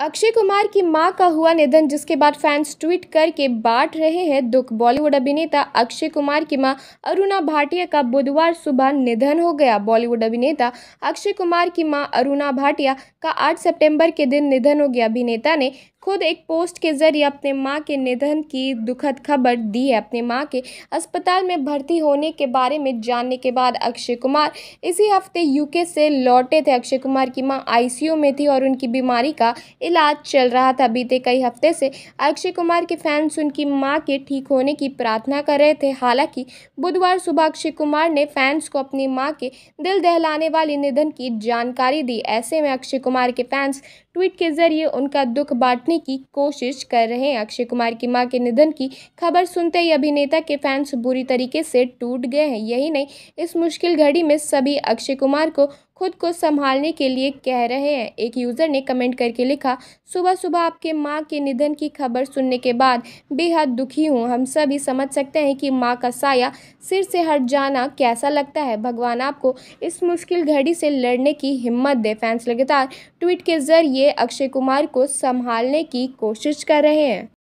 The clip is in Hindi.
अक्षय कुमार की मां का हुआ निधन जिसके बाद फैंस ट्वीट करके बांट रहे हैं दुख बॉलीवुड अभिनेता अक्षय कुमार की मां अरुणा भाटिया का बुधवार सुबह निधन हो गया बॉलीवुड अभिनेता अक्षय कुमार की मां अरुणा भाटिया का 8 सितंबर के दिन निधन हो गया अभिनेता ने खुद एक पोस्ट के जरिए अपने माँ के निधन की दुखद खबर दी है अपने माँ के अस्पताल में भर्ती होने के बारे में जानने के बाद अक्षय कुमार इसी हफ्ते यूके से लौटे थे अक्षय कुमार की माँ आईसीयू में थी और उनकी बीमारी का इलाज चल रहा था बीते कई हफ्ते से अक्षय कुमार के फैंस उनकी माँ के ठीक होने की प्रार्थना कर रहे थे हालांकि बुधवार सुबह अक्षय कुमार ने फैंस को अपनी माँ के दिल दहलाने वाले निधन की जानकारी दी ऐसे में अक्षय कुमार के फैंस ट्वीट के जरिए उनका दुख बांटने करने की कोशिश कर रहे हैं अक्षय कुमार की मां के निधन की खबर सुनते ही अभिनेता के फैंस बुरी तरीके से टूट गए हैं यही नहीं इस मुश्किल घड़ी में सभी अक्षय कुमार को खुद को संभालने के लिए कह रहे हैं एक यूज़र ने कमेंट करके लिखा सुबह सुबह आपके माँ के निधन की खबर सुनने के बाद बेहद दुखी हूँ हम सभी समझ सकते हैं कि माँ का साया सिर से हट जाना कैसा लगता है भगवान आपको इस मुश्किल घड़ी से लड़ने की हिम्मत दे फैंस लगातार ट्वीट के जरिए अक्षय कुमार को संभालने की कोशिश कर रहे हैं